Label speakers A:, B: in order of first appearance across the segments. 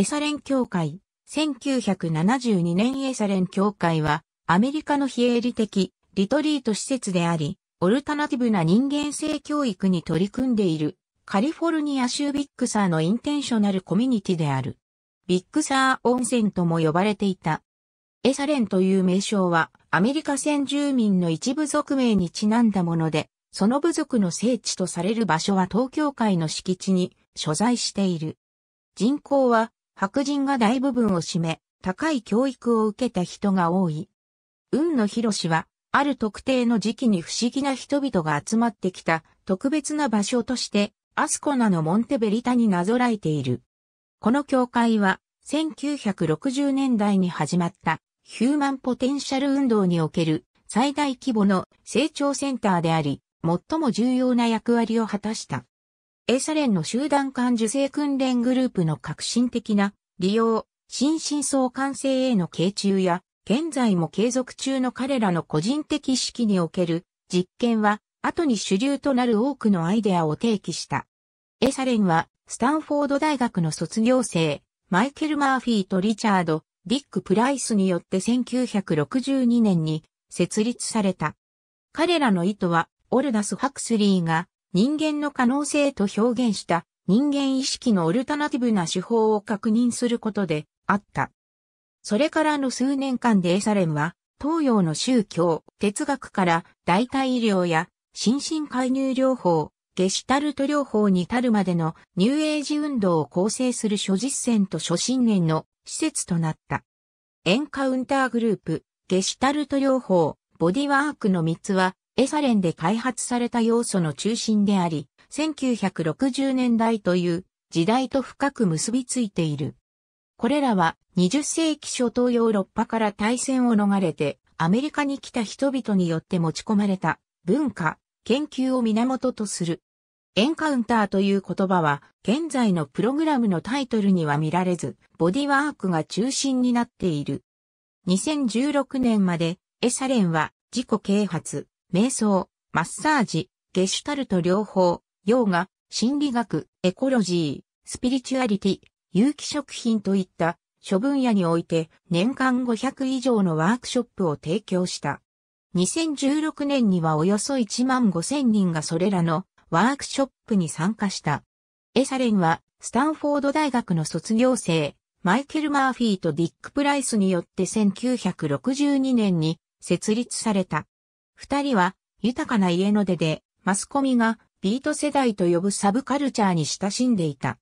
A: エサレン協会。1972年エサレン協会は、アメリカの非営利的リトリート施設であり、オルタナティブな人間性教育に取り組んでいる、カリフォルニア州ビッグサーのインテンショナルコミュニティである。ビッグサー温泉とも呼ばれていた。エサレンという名称は、アメリカ先住民の一部族名にちなんだもので、その部族の聖地とされる場所は東京会の敷地に所在している。人口は白人が大部分を占め、高い教育を受けた人が多い。運の広しは、ある特定の時期に不思議な人々が集まってきた特別な場所として、アスコナのモンテベリタになぞらえている。この教会は、1960年代に始まったヒューマンポテンシャル運動における最大規模の成長センターであり、最も重要な役割を果たした。エサレンの集団間受精訓練グループの革新的な利用、心身相関性への傾注や、現在も継続中の彼らの個人的意識における実験は、後に主流となる多くのアイデアを提起した。エサレンは、スタンフォード大学の卒業生、マイケル・マーフィーとリチャード、ディック・プライスによって1962年に設立された。彼らの意図は、オルダス・ハクスリーが人間の可能性と表現した人間意識のオルタナティブな手法を確認することであった。それからの数年間でエサレムは東洋の宗教、哲学から代替医療や心身介入療法、ゲシュタルト療法に至るまでのニューエイジ運動を構成する諸実践と諸信念の施設となった。エンカウンターグループ、ゲシュタルト療法、ボディワークの3つはエサレンで開発された要素の中心であり、1960年代という時代と深く結びついている。これらは20世紀初頭ヨーロッパから大戦を逃れてアメリカに来た人々によって持ち込まれた文化、研究を源とする。エンカウンターという言葉は現在のプログラムのタイトルには見られず、ボディワークが中心になっている。2016年までエサレンは自己啓発、瞑想、マッサージ、ゲシュタルト療法、ヨーガ、心理学、エコロジー、スピリチュアリティ、有機食品といった諸分野において年間500以上のワークショップを提供した。2016年にはおよそ1万5000人がそれらのワークショップに参加した。エサレンはスタンフォード大学の卒業生、マイケル・マーフィーとディック・プライスによって1962年に設立された。二人は豊かな家の出で、マスコミがビート世代と呼ぶサブカルチャーに親しんでいた。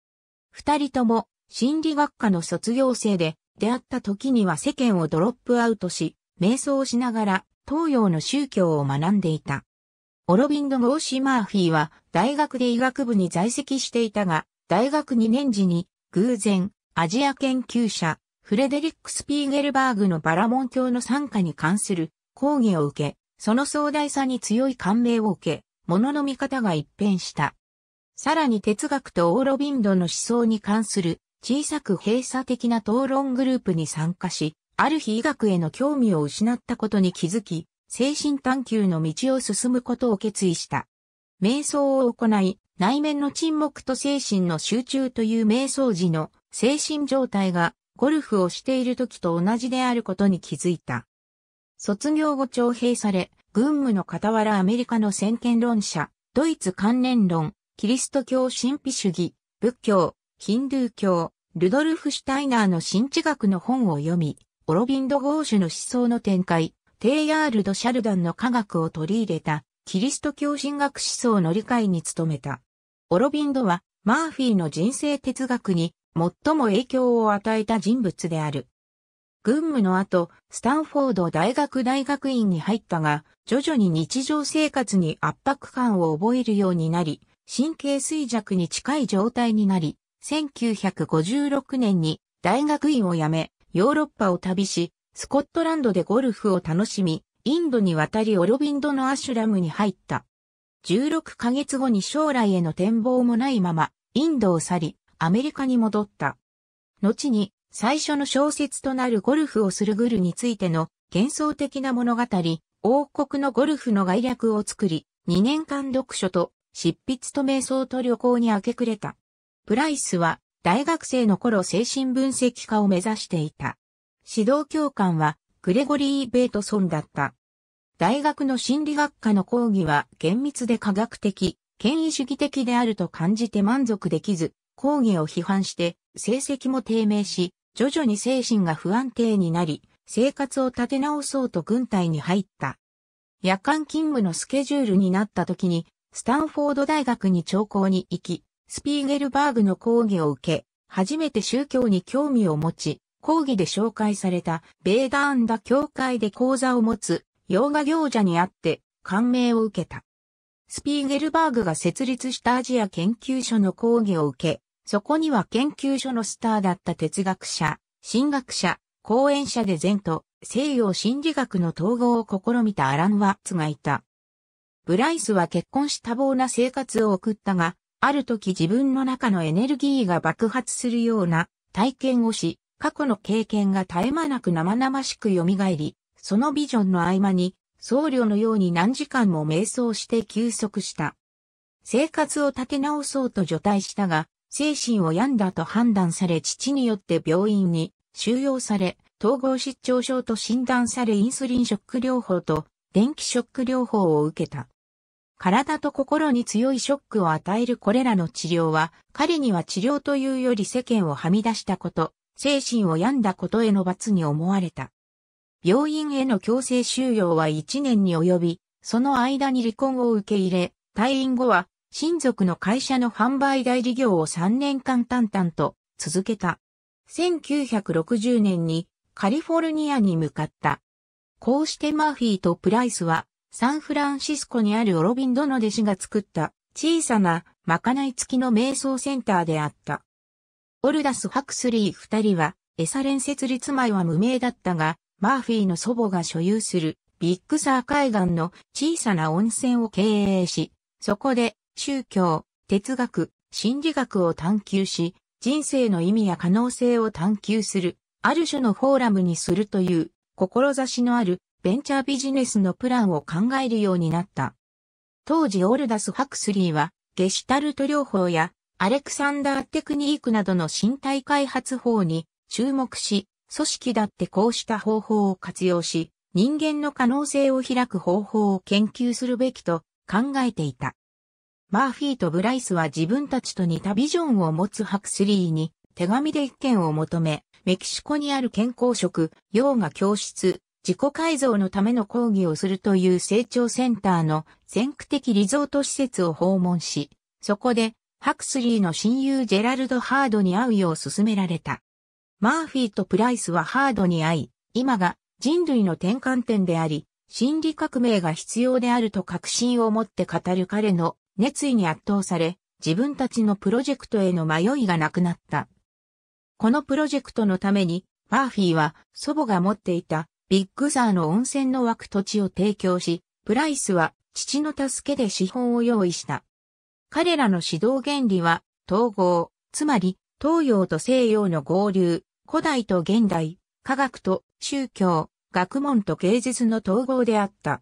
A: 二人とも心理学科の卒業生で、出会った時には世間をドロップアウトし、瞑想しながら東洋の宗教を学んでいた。オロビンド・ゴーシー・マーフィーは大学で医学部に在籍していたが、大学2年時に偶然アジア研究者フレデリック・スピーゲルバーグのバラモン教の参加に関する講義を受け、その壮大さに強い感銘を受け、物の見方が一変した。さらに哲学とオーロビンドの思想に関する小さく閉鎖的な討論グループに参加し、ある日医学への興味を失ったことに気づき、精神探求の道を進むことを決意した。瞑想を行い、内面の沈黙と精神の集中という瞑想時の精神状態がゴルフをしている時と同じであることに気づいた。卒業後徴兵され、軍務の傍らアメリカの先見論者、ドイツ関連論、キリスト教神秘主義、仏教、ヒンドゥー教、ルドルフ・シュタイナーの新知学の本を読み、オロビンド・ゴーシュの思想の展開、テイヤールド・シャルダンの科学を取り入れた、キリスト教神学思想の理解に努めた。オロビンドは、マーフィーの人生哲学に最も影響を与えた人物である。軍務の後、スタンフォード大学大学院に入ったが、徐々に日常生活に圧迫感を覚えるようになり、神経衰弱に近い状態になり、1956年に大学院を辞め、ヨーロッパを旅し、スコットランドでゴルフを楽しみ、インドに渡りオロビンドのアシュラムに入った。16ヶ月後に将来への展望もないまま、インドを去り、アメリカに戻った。後に、最初の小説となるゴルフをするグルについての幻想的な物語、王国のゴルフの概略を作り、2年間読書と執筆と瞑想と旅行に明け暮れた。プライスは大学生の頃精神分析家を目指していた。指導教官はグレゴリー・ベートソンだった。大学の心理学科の講義は厳密で科学的、権威主義的であると感じて満足できず、講義を批判して成績も低迷し、徐々に精神が不安定になり、生活を立て直そうと軍隊に入った。夜間勤務のスケジュールになった時に、スタンフォード大学に聴講に行き、スピーゲルバーグの講義を受け、初めて宗教に興味を持ち、講義で紹介されたベーダーンダ教会で講座を持つ洋画行者にあって感銘を受けた。スピーゲルバーグが設立したアジア研究所の講義を受け、そこには研究所のスターだった哲学者、神学者、講演者で善と西洋心理学の統合を試みたアラン・ワッツがいた。ブライスは結婚し多忙な生活を送ったが、ある時自分の中のエネルギーが爆発するような体験をし、過去の経験が絶え間なく生々しく蘇り、そのビジョンの合間に僧侶のように何時間も瞑想して休息した。生活を立て直そうと除隊したが、精神を病んだと判断され父によって病院に収容され、統合失調症と診断されインスリンショック療法と電気ショック療法を受けた。体と心に強いショックを与えるこれらの治療は、彼には治療というより世間をはみ出したこと、精神を病んだことへの罰に思われた。病院への強制収容は1年に及び、その間に離婚を受け入れ、退院後は親族の会社の販売代理業を3年間淡々と続けた。1960年にカリフォルニアに向かった。こうしてマーフィーとプライスはサンフランシスコにあるオロビンドの弟子が作った小さなまかない付きの瞑想センターであった。オルダス・ハクスリー二人はエサ連設立前は無名だったが、マーフィーの祖母が所有するビッグサー海岸の小さな温泉を経営し、そこで宗教、哲学、心理学を探求し、人生の意味や可能性を探求する、ある種のフォーラムにするという、志のあるベンチャービジネスのプランを考えるようになった。当時オルダス・ハクスリーは、ゲシュタルト療法やアレクサンダーテクニークなどの身体開発法に注目し、組織だってこうした方法を活用し、人間の可能性を開く方法を研究するべきと考えていた。マーフィーとブライスは自分たちと似たビジョンを持つハクスリーに手紙で意見を求め、メキシコにある健康食、洋画教室、自己改造のための講義をするという成長センターの先駆的リゾート施設を訪問し、そこでハクスリーの親友ジェラルド・ハードに会うよう勧められた。マーフィーとプライスはハードに会い、今が人類の転換点であり、心理革命が必要であると確信を持って語る彼の熱意に圧倒され、自分たちのプロジェクトへの迷いがなくなった。このプロジェクトのために、マーフィーは祖母が持っていたビッグザーの温泉の湧く土地を提供し、プライスは父の助けで資本を用意した。彼らの指導原理は統合、つまり東洋と西洋の合流、古代と現代、科学と宗教、学問と芸術の統合であった。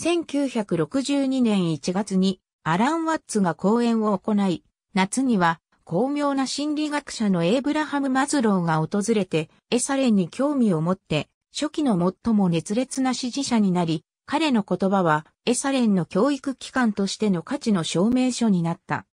A: 1962年1月にアラン・ワッツが講演を行い、夏には、巧妙な心理学者のエイブラハム・マズローが訪れて、エサレンに興味を持って、初期の最も熱烈な支持者になり、彼の言葉は、エサレンの教育機関としての価値の証明書になった。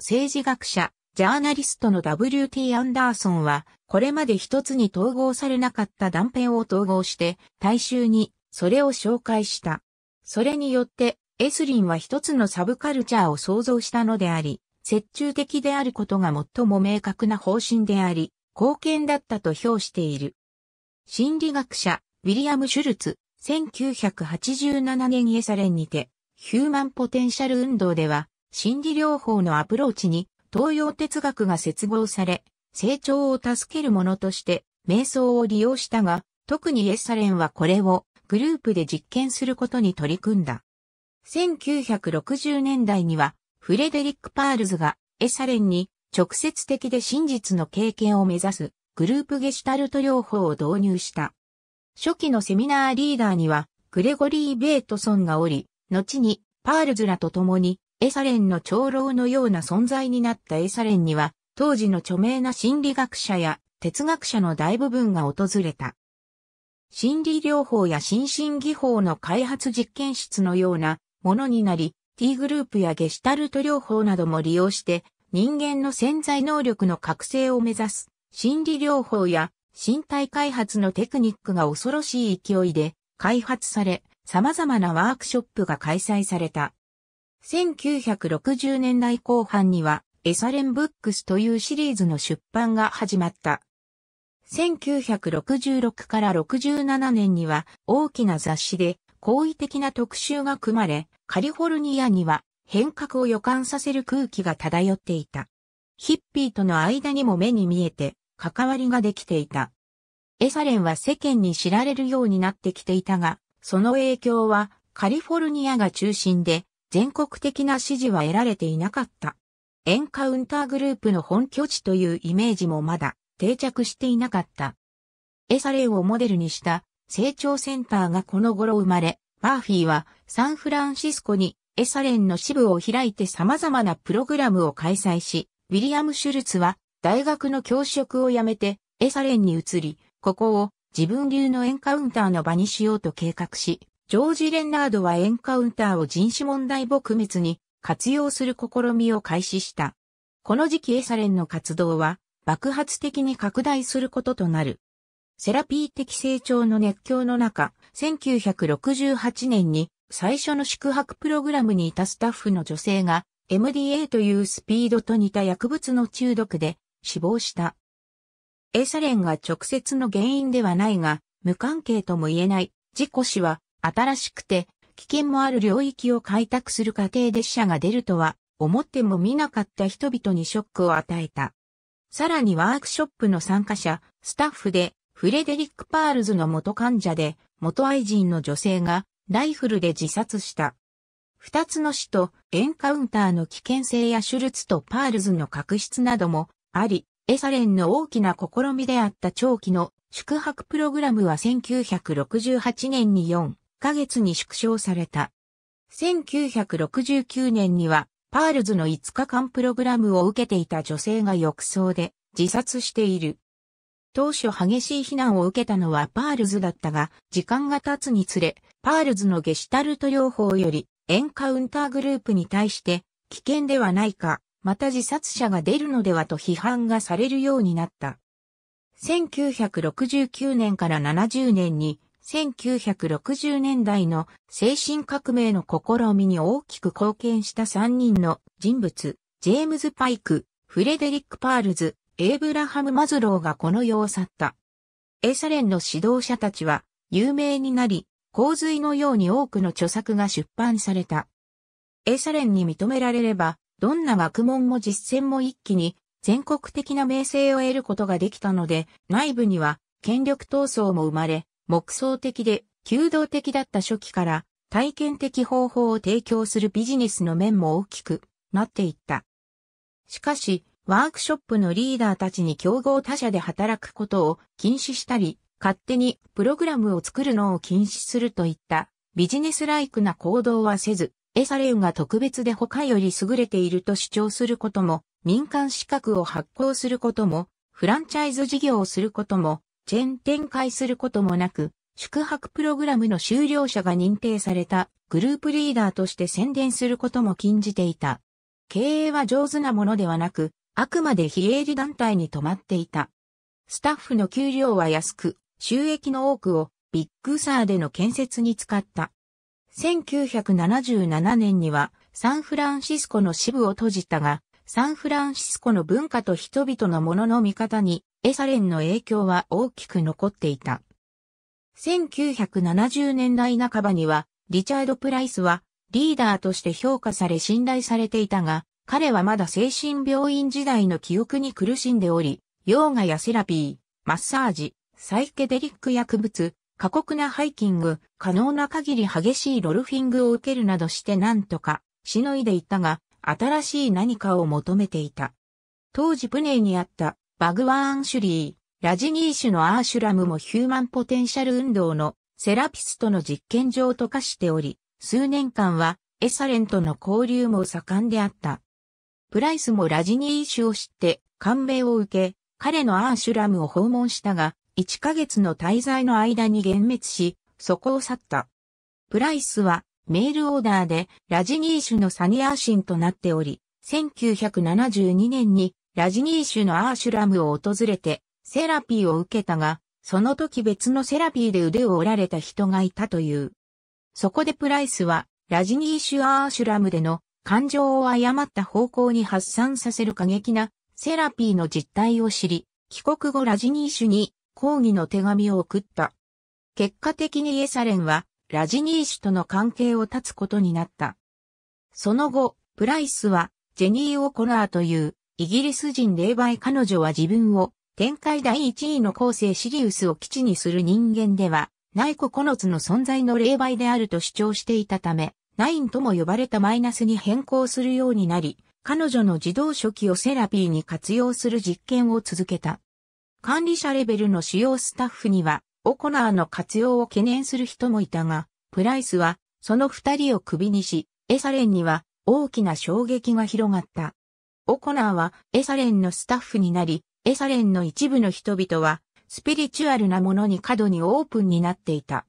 A: 政治学者、ジャーナリストの W.T. アンダーソンは、これまで一つに統合されなかった断片を統合して、大衆にそれを紹介した。それによって、エスリンは一つのサブカルチャーを創造したのであり、折衷的であることが最も明確な方針であり、貢献だったと評している。心理学者、ウィリアム・シュルツ、1987年イエサレンにて、ヒューマンポテンシャル運動では、心理療法のアプローチに東洋哲学が接合され、成長を助けるものとして、瞑想を利用したが、特にイエサレンはこれをグループで実験することに取り組んだ。1960年代には、フレデリック・パールズがエサレンに直接的で真実の経験を目指すグループゲシュタルト療法を導入した。初期のセミナーリーダーにはグレゴリー・ベートソンがおり、後にパールズらと共にエサレンの長老のような存在になったエサレンには当時の著名な心理学者や哲学者の大部分が訪れた。心理療法や心身技法の開発実験室のようなものになり、T グループやゲシュタルト療法なども利用して、人間の潜在能力の覚醒を目指す、心理療法や身体開発のテクニックが恐ろしい勢いで開発され、様々なワークショップが開催された。1960年代後半には、エサレンブックスというシリーズの出版が始まった。1966から67年には大きな雑誌で好意的な特集が組まれ、カリフォルニアには変革を予感させる空気が漂っていた。ヒッピーとの間にも目に見えて関わりができていた。エサレンは世間に知られるようになってきていたが、その影響はカリフォルニアが中心で全国的な支持は得られていなかった。エンカウンターグループの本拠地というイメージもまだ定着していなかった。エサレンをモデルにした成長センターがこの頃生まれ、マーフィーはサンフランシスコにエサレンの支部を開いて様々なプログラムを開催し、ウィリアム・シュルツは大学の教職を辞めてエサレンに移り、ここを自分流のエンカウンターの場にしようと計画し、ジョージ・レンナードはエンカウンターを人種問題撲滅に活用する試みを開始した。この時期エサレンの活動は爆発的に拡大することとなる。セラピー的成長の熱狂の中、1968年に最初の宿泊プログラムにいたスタッフの女性が MDA というスピードと似た薬物の中毒で死亡した。エサレンが直接の原因ではないが、無関係とも言えない事故死は新しくて危険もある領域を開拓する過程で死者が出るとは思っても見なかった人々にショックを与えた。さらにワークショップの参加者、スタッフでフレデリック・パールズの元患者で、元愛人の女性がライフルで自殺した。二つの死とエンカウンターの危険性や手術とパールズの確執などもあり、エサレンの大きな試みであった長期の宿泊プログラムは1968年に4ヶ月に縮小された。1969年にはパールズの5日間プログラムを受けていた女性が浴槽で自殺している。当初激しい非難を受けたのはパールズだったが、時間が経つにつれ、パールズのゲシュタルト療法より、エンカウンターグループに対して、危険ではないか、また自殺者が出るのではと批判がされるようになった。1969年から70年に、1960年代の精神革命の試みに大きく貢献した3人の人物、ジェームズ・パイク、フレデリック・パールズ、エイブラハム・マズローがこの世を去った。エサレンの指導者たちは有名になり、洪水のように多くの著作が出版された。エサレンに認められれば、どんな学問も実践も一気に全国的な名声を得ることができたので、内部には権力闘争も生まれ、目想的で、求道的だった初期から、体験的方法を提供するビジネスの面も大きくなっていった。しかし、ワークショップのリーダーたちに競合他社で働くことを禁止したり、勝手にプログラムを作るのを禁止するといったビジネスライクな行動はせず、エサレウが特別で他より優れていると主張することも、民間資格を発行することも、フランチャイズ事業をすることも、チェーン展開することもなく、宿泊プログラムの修了者が認定されたグループリーダーとして宣伝することも禁じていた。経営は上手なものではなく、あくまで非営利団体に泊まっていた。スタッフの給料は安く、収益の多くをビッグサーでの建設に使った。1977年にはサンフランシスコの支部を閉じたが、サンフランシスコの文化と人々のものの見方にエサレンの影響は大きく残っていた。1970年代半ばにはリチャード・プライスはリーダーとして評価され信頼されていたが、彼はまだ精神病院時代の記憶に苦しんでおり、ヨーガやセラピー、マッサージ、サイケデリック薬物、過酷なハイキング、可能な限り激しいロルフィングを受けるなどして何とか、しのいでいたが、新しい何かを求めていた。当時プネーにあったバグワーン・シュリー、ラジニーシュのアーシュラムもヒューマンポテンシャル運動のセラピストの実験場と化しており、数年間はエサレンとの交流も盛んであった。プライスもラジニー種を知って感銘を受け、彼のアーシュラムを訪問したが、1ヶ月の滞在の間に幻滅し、そこを去った。プライスはメールオーダーでラジニー種のサニアーシンとなっており、1972年にラジニー種のアーシュラムを訪れてセラピーを受けたが、その時別のセラピーで腕を折られた人がいたという。そこでプライスはラジニー種アーシュラムでの感情を誤った方向に発散させる過激なセラピーの実態を知り、帰国後ラジニーシュに抗議の手紙を送った。結果的にイエサレンはラジニーシュとの関係を断つことになった。その後、プライスはジェニー・オコラーというイギリス人霊媒彼女は自分を展開第一位の後世シリウスを基地にする人間ではない9つの存在の霊媒であると主張していたため、9とも呼ばれたマイナスに変更するようになり、彼女の自動初期をセラピーに活用する実験を続けた。管理者レベルの主要スタッフには、オコナーの活用を懸念する人もいたが、プライスは、その二人を首にし、エサレンには大きな衝撃が広がった。オコナーはエサレンのスタッフになり、エサレンの一部の人々は、スピリチュアルなものに過度にオープンになっていた。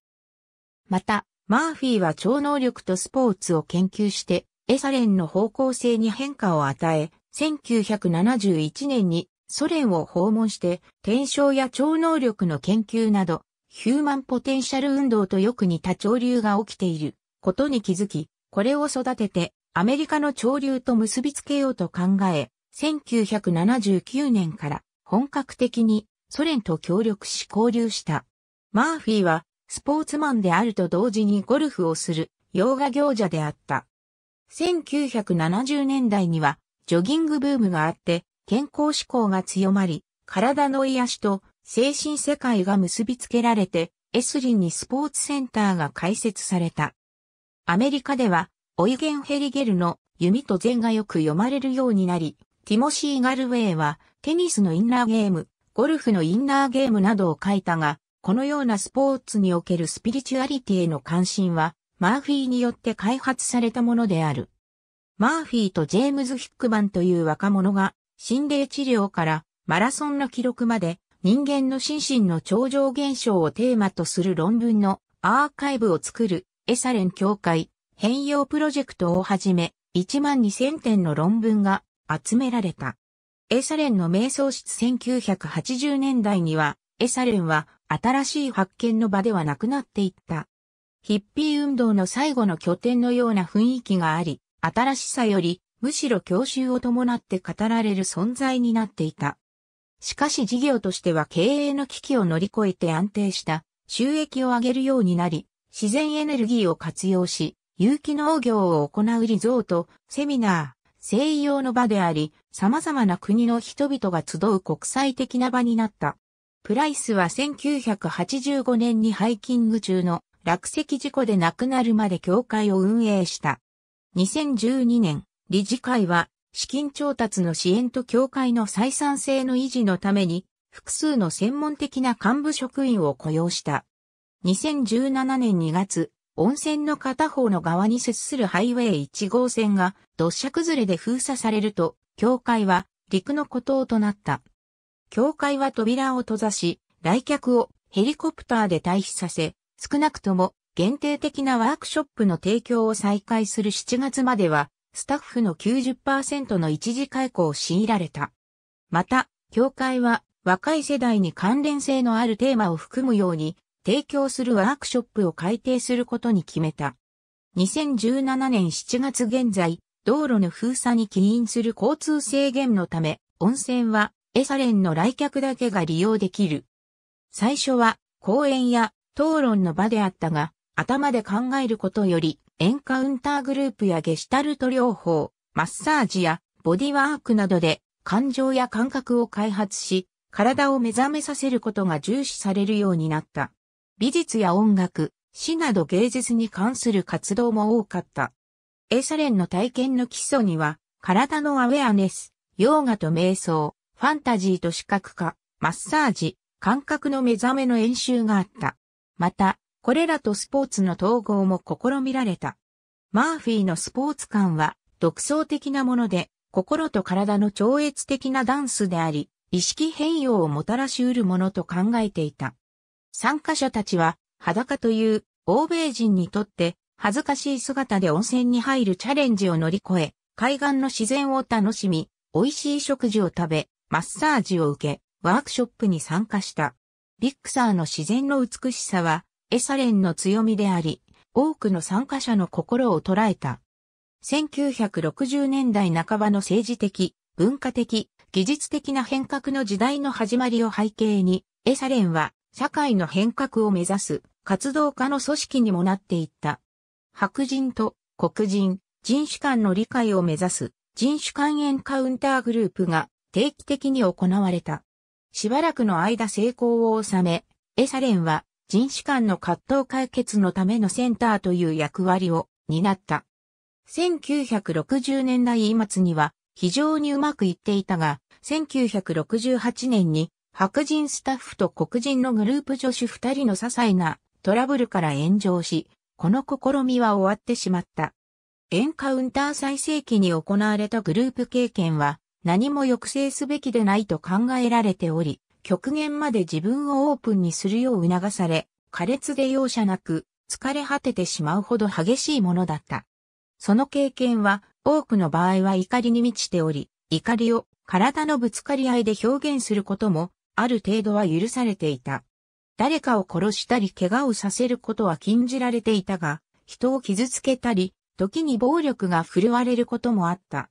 A: また、マーフィーは超能力とスポーツを研究して、エサレンの方向性に変化を与え、1971年にソ連を訪問して、転生や超能力の研究など、ヒューマンポテンシャル運動とよく似た潮流が起きていることに気づき、これを育ててアメリカの潮流と結びつけようと考え、1979年から本格的にソ連と協力し交流した。マーフィーはスポーツマンであると同時にゴルフをする、洋画行者であった。1970年代には、ジョギングブームがあって、健康志向が強まり、体の癒しと精神世界が結びつけられて、エスリンにスポーツセンターが開設された。アメリカでは、オイゲン・ヘリゲルの弓と禅がよく読まれるようになり、ティモシー・ガルウェイはテニスのインナーゲーム、ゴルフのインナーゲームなどを書いたが、このようなスポーツにおけるスピリチュアリティへの関心は、マーフィーによって開発されたものである。マーフィーとジェームズ・ヒックマンという若者が、心霊治療からマラソンの記録まで、人間の心身の超常現象をテーマとする論文のアーカイブを作るエサレン協会変容プロジェクトをはじめ、1万2000点の論文が集められた。エサレンの瞑想室1980年代には、エサレンは新しい発見の場ではなくなっていった。ヒッピー運動の最後の拠点のような雰囲気があり、新しさよりむしろ教習を伴って語られる存在になっていた。しかし事業としては経営の危機を乗り越えて安定した収益を上げるようになり、自然エネルギーを活用し、有機農業を行うリゾート、セミナー、西洋の場であり、様々な国の人々が集う国際的な場になった。プライスは1985年にハイキング中の落石事故で亡くなるまで協会を運営した。2012年、理事会は資金調達の支援と協会の採算性の維持のために複数の専門的な幹部職員を雇用した。2017年2月、温泉の片方の側に接するハイウェイ1号線が土砂崩れで封鎖されると、教会は陸の孤島となった。教会は扉を閉ざし、来客をヘリコプターで退避させ、少なくとも限定的なワークショップの提供を再開する7月までは、スタッフの90%の一時解雇を強いられた。また、教会は若い世代に関連性のあるテーマを含むように、提供するワークショップを改定することに決めた。2017年7月現在、道路の封鎖に起因する交通制限のため、温泉はエサレンの来客だけが利用できる。最初は講演や討論の場であったが、頭で考えることより、エンカウンターグループやゲシュタルト療法、マッサージやボディワークなどで感情や感覚を開発し、体を目覚めさせることが重視されるようになった。美術や音楽、詩など芸術に関する活動も多かった。エサレンの体験の基礎には、体のアウェアネス、ヨーガと瞑想、ファンタジーと視覚化、マッサージ、感覚の目覚めの演習があった。また、これらとスポーツの統合も試みられた。マーフィーのスポーツ観は独創的なもので、心と体の超越的なダンスであり、意識変容をもたらし得るものと考えていた。参加者たちは、裸という欧米人にとって恥ずかしい姿で温泉に入るチャレンジを乗り越え、海岸の自然を楽しみ、美味しい食事を食べ、マッサージを受け、ワークショップに参加した。ビックサーの自然の美しさは、エサレンの強みであり、多くの参加者の心を捉えた。1960年代半ばの政治的、文化的、技術的な変革の時代の始まりを背景に、エサレンは社会の変革を目指す活動家の組織にもなっていった。白人と黒人、人種間の理解を目指す人種間エンカウンターグループが定期的に行われた。しばらくの間成功を収め、エサレンは人種間の葛藤解決のためのセンターという役割を担った。1960年代末には非常にうまくいっていたが、1968年に白人スタッフと黒人のグループ助手二人の些細なトラブルから炎上し、この試みは終わってしまった。エンカウンター再生期に行われたグループ経験は、何も抑制すべきでないと考えられており、極限まで自分をオープンにするよう促され、苛烈で容赦なく、疲れ果ててしまうほど激しいものだった。その経験は、多くの場合は怒りに満ちており、怒りを体のぶつかり合いで表現することも、ある程度は許されていた。誰かを殺したり怪我をさせることは禁じられていたが、人を傷つけたり、時に暴力が振るわれることもあった。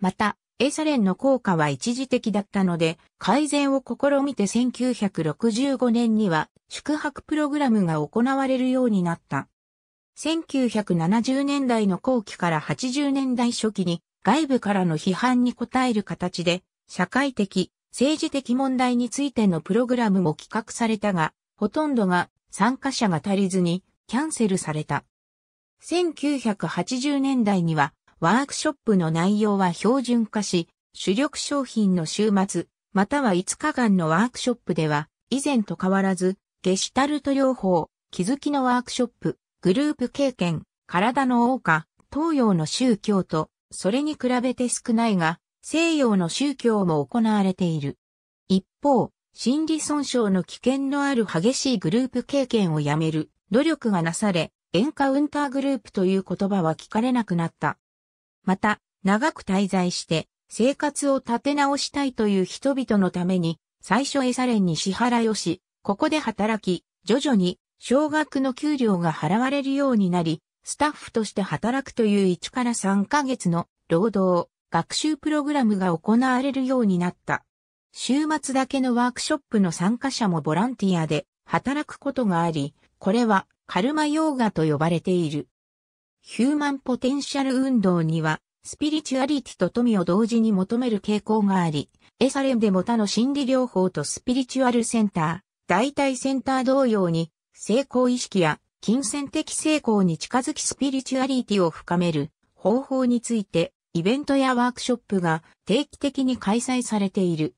A: また、エサレンの効果は一時的だったので、改善を試みて1965年には宿泊プログラムが行われるようになった。1970年代の後期から80年代初期に外部からの批判に応える形で、社会的、政治的問題についてのプログラムも企画されたが、ほとんどが参加者が足りずにキャンセルされた。1980年代にはワークショップの内容は標準化し、主力商品の週末、または5日間のワークショップでは、以前と変わらず、ゲシュタルト療法、気づきのワークショップ、グループ経験、体の多か、東洋の宗教と、それに比べて少ないが、西洋の宗教も行われている。一方、心理損傷の危険のある激しいグループ経験をやめる努力がなされ、エンカウンターグループという言葉は聞かれなくなった。また、長く滞在して、生活を立て直したいという人々のために、最初エサレンに支払いをし、ここで働き、徐々に少額の給料が払われるようになり、スタッフとして働くという1から3ヶ月の労働、学習プログラムが行われるようになった。週末だけのワークショップの参加者もボランティアで働くことがあり、これはカルマヨーガと呼ばれている。ヒューマンポテンシャル運動には、スピリチュアリティと富を同時に求める傾向があり、エサレンでも他の心理療法とスピリチュアルセンター、代替センター同様に、成功意識や金銭的成功に近づきスピリチュアリティを深める方法について、イベントやワークショップが定期的に開催されている。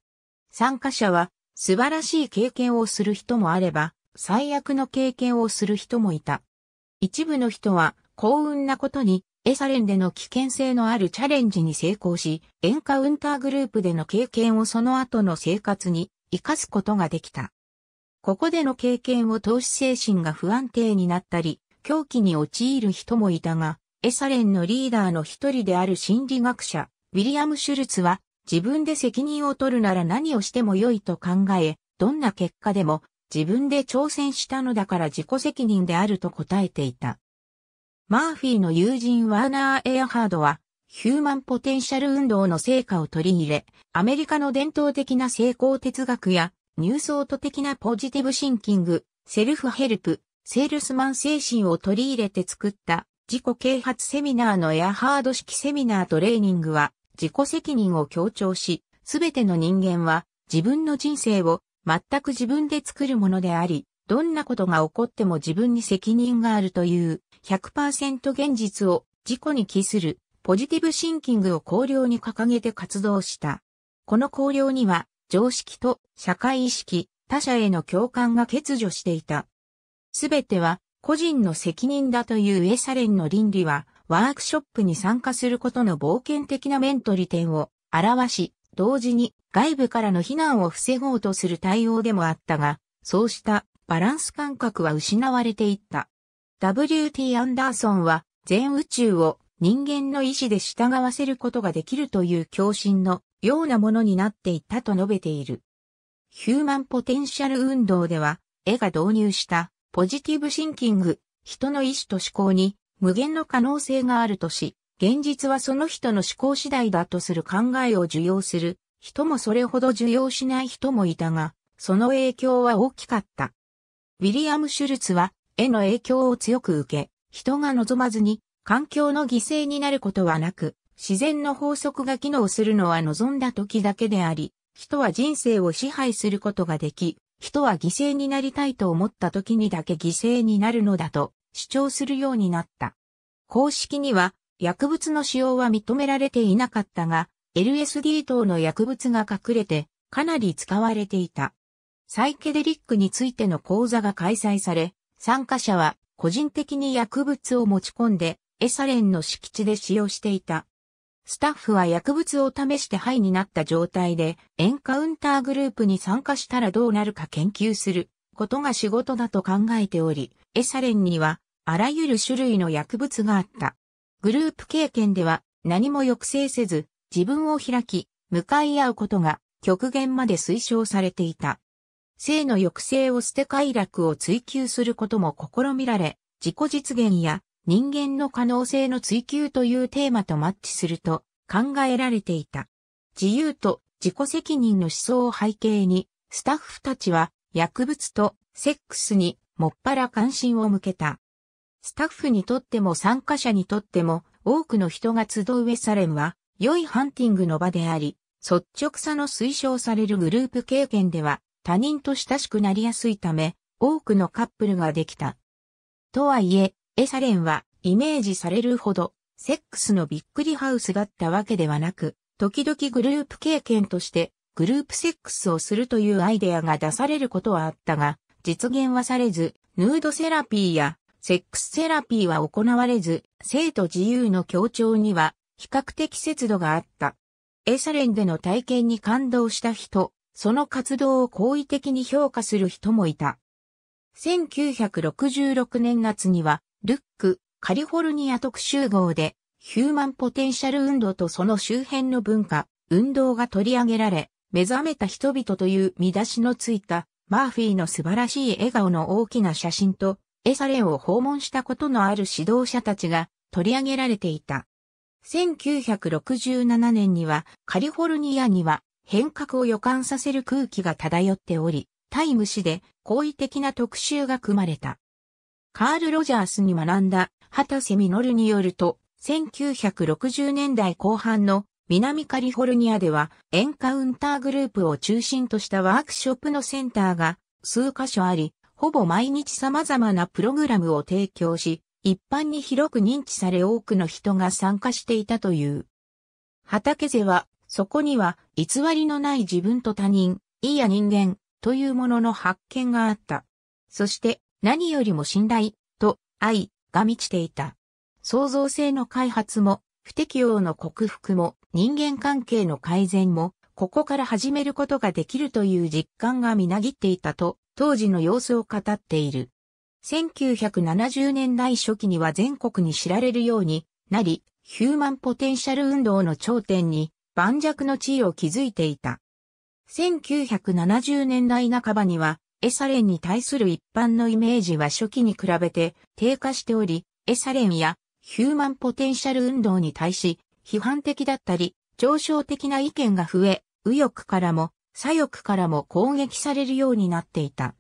A: 参加者は素晴らしい経験をする人もあれば、最悪の経験をする人もいた。一部の人は幸運なことに、エサレンでの危険性のあるチャレンジに成功し、エンカウンターグループでの経験をその後の生活に活かすことができた。ここでの経験を投資精神が不安定になったり、狂気に陥る人もいたが、エサレンのリーダーの一人である心理学者、ウィリアム・シュルツは、自分で責任を取るなら何をしても良いと考え、どんな結果でも自分で挑戦したのだから自己責任であると答えていた。マーフィーの友人ワーナー・エアハードは、ヒューマンポテンシャル運動の成果を取り入れ、アメリカの伝統的な成功哲学や、ニューソート的なポジティブシンキング、セルフヘルプ、セールスマン精神を取り入れて作った自己啓発セミナーのエアハード式セミナートレーニングは自己責任を強調し、すべての人間は自分の人生を全く自分で作るものであり、どんなことが起こっても自分に責任があるという100%現実を自己に帰するポジティブシンキングを考慮に掲げて活動した。この考慮には常識と社会意識、他者への共感が欠如していた。すべては個人の責任だというエサレンの倫理はワークショップに参加することの冒険的な面取り点を表し、同時に外部からの非難を防ごうとする対応でもあったが、そうしたバランス感覚は失われていった。W.T. アンダーソンは全宇宙を人間の意志で従わせることができるという共振のようなものになっていったと述べている。ヒューマンポテンシャル運動では、絵が導入したポジティブシンキング、人の意志と思考に無限の可能性があるとし、現実はその人の思考次第だとする考えを受容する人もそれほど受容しない人もいたが、その影響は大きかった。ウィリアム・シュルツは、絵の影響を強く受け、人が望まずに、環境の犠牲になることはなく、自然の法則が機能するのは望んだ時だけであり、人は人生を支配することができ、人は犠牲になりたいと思った時にだけ犠牲になるのだと主張するようになった。公式には薬物の使用は認められていなかったが、LSD 等の薬物が隠れてかなり使われていた。サイケデリックについての講座が開催され、参加者は個人的に薬物を持ち込んで、エサレンの敷地で使用していた。スタッフは薬物を試してハイになった状態で、エンカウンターグループに参加したらどうなるか研究することが仕事だと考えており、エサレンにはあらゆる種類の薬物があった。グループ経験では何も抑制せず、自分を開き、向かい合うことが極限まで推奨されていた。性の抑制を捨て快楽を追求することも試みられ、自己実現や人間の可能性の追求というテーマとマッチすると考えられていた。自由と自己責任の思想を背景に、スタッフたちは薬物とセックスにもっぱら関心を向けた。スタッフにとっても参加者にとっても多くの人が集うウェサレムは良いハンティングの場であり、率直さの推奨されるグループ経験では他人と親しくなりやすいため、多くのカップルができた。とはいえ、エサレンはイメージされるほど、セックスのびっくりハウスだったわけではなく、時々グループ経験としてグループセックスをするというアイデアが出されることはあったが、実現はされず、ヌードセラピーやセックスセラピーは行われず、性と自由の協調には比較的節度があった。エサレンでの体験に感動した人、その活動を好意的に評価する人もいた。1966年夏には、ルック、カリフォルニア特集号で、ヒューマンポテンシャル運動とその周辺の文化、運動が取り上げられ、目覚めた人々という見出しのついた、マーフィーの素晴らしい笑顔の大きな写真と、エサレンを訪問したことのある指導者たちが取り上げられていた。1967年にはカリフォルニアには変革を予感させる空気が漂っており、タイム誌で好意的な特集が組まれた。カール・ロジャースに学んだ畑瀬実によると、1960年代後半の南カリフォルニアではエンカウンターグループを中心としたワークショップのセンターが数箇所あり、ほぼ毎日様々なプログラムを提供し、一般に広く認知され多くの人が参加していたという。畑瀬はそこには偽りのない自分と他人、いいや人間というものの発見があった。そして何よりも信頼と愛が満ちていた。創造性の開発も不適応の克服も人間関係の改善もここから始めることができるという実感がみなぎっていたと当時の様子を語っている。1970年代初期には全国に知られるようになり、ヒューマンポテンシャル運動の頂点に盤石の地位を築いていた。1970年代半ばには、エサレンに対する一般のイメージは初期に比べて低下しており、エサレンやヒューマンポテンシャル運動に対し、批判的だったり、上昇的な意見が増え、右翼からも左翼からも攻撃されるようになっていた。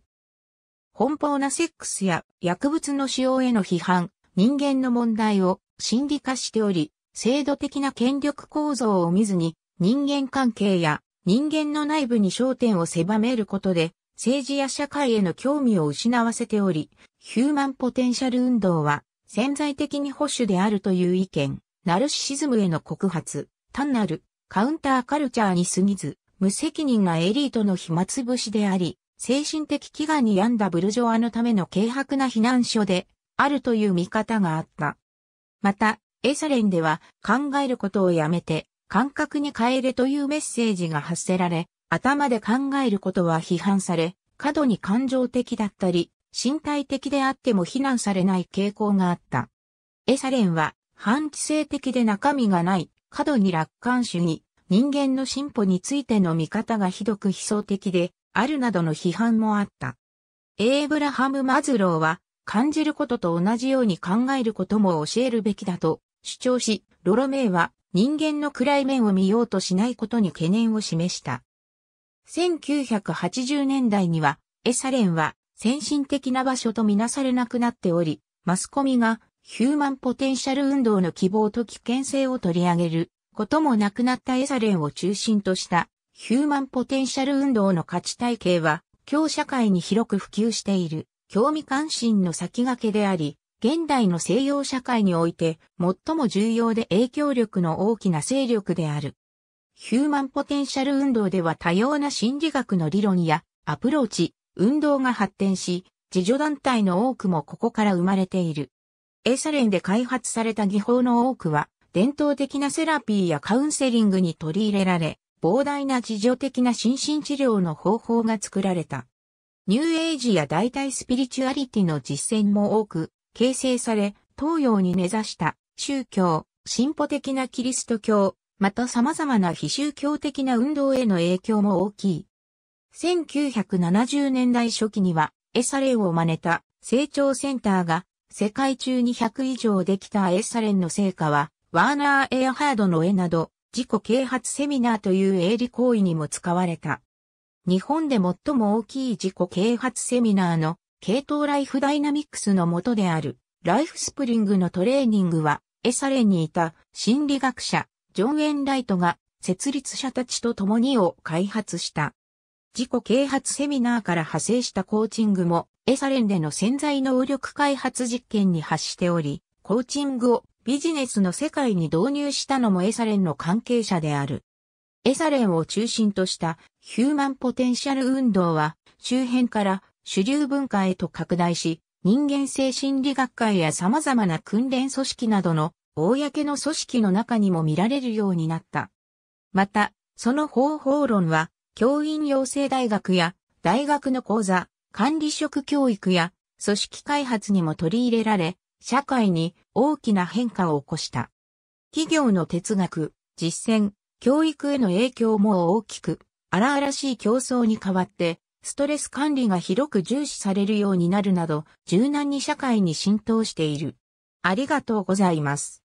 A: 奔放なセックスや薬物の使用への批判、人間の問題を心理化しており、制度的な権力構造を見ずに、人間関係や人間の内部に焦点を狭めることで、政治や社会への興味を失わせており、ヒューマンポテンシャル運動は潜在的に保守であるという意見、ナルシシズムへの告発、単なるカウンターカルチャーに過ぎず、無責任なエリートの暇つぶしであり、精神的飢餓に病んだブルジョアのための軽薄な避難所で、あるという見方があった。また、エサレンでは考えることをやめて感覚に変えれというメッセージが発せられ、頭で考えることは批判され、過度に感情的だったり、身体的であっても非難されない傾向があった。エサレンは反知性的で中身がない、過度に楽観主義、人間の進歩についての見方がひどく悲壮的で、あるなどの批判もあった。エーブラハム・マズローは、感じることと同じように考えることも教えるべきだと主張し、ロロメイは人間の暗い面を見ようとしないことに懸念を示した。1980年代には、エサレンは先進的な場所とみなされなくなっており、マスコミがヒューマンポテンシャル運動の希望と危険性を取り上げることもなくなったエサレンを中心としたヒューマンポテンシャル運動の価値体系は、今日社会に広く普及している興味関心の先駆けであり、現代の西洋社会において最も重要で影響力の大きな勢力である。ヒューマンポテンシャル運動では多様な心理学の理論やアプローチ、運動が発展し、自助団体の多くもここから生まれている。エサレンで開発された技法の多くは、伝統的なセラピーやカウンセリングに取り入れられ、膨大な自助的な心身治療の方法が作られた。ニューエイジや代替スピリチュアリティの実践も多く、形成され、東洋に根ざした宗教、進歩的なキリスト教、また様々な非宗教的な運動への影響も大きい。1970年代初期には、エサレンを真似た成長センターが世界中に100以上できたエサレンの成果は、ワーナー・エアハードの絵など、自己啓発セミナーという営利行為にも使われた。日本で最も大きい自己啓発セミナーの系統ライフダイナミックスのもとである、ライフスプリングのトレーニングは、エサレンにいた心理学者、ジョン・エンライトが、設立者たちと共にを開発した。自己啓発セミナーから派生したコーチングも、エサレンでの潜在能力開発実験に発しており、コーチングをビジネスの世界に導入したのもエサレンの関係者である。エサレンを中心としたヒューマンポテンシャル運動は周辺から主流文化へと拡大し、人間性心理学会や様々な訓練組織などの公の組織の中にも見られるようになった。また、その方法論は、教員養成大学や大学の講座、管理職教育や組織開発にも取り入れられ、社会に大きな変化を起こした。企業の哲学、実践、教育への影響も大きく、荒々しい競争に代わって、ストレス管理が広く重視されるようになるなど、柔軟に社会に浸透している。ありがとうございます。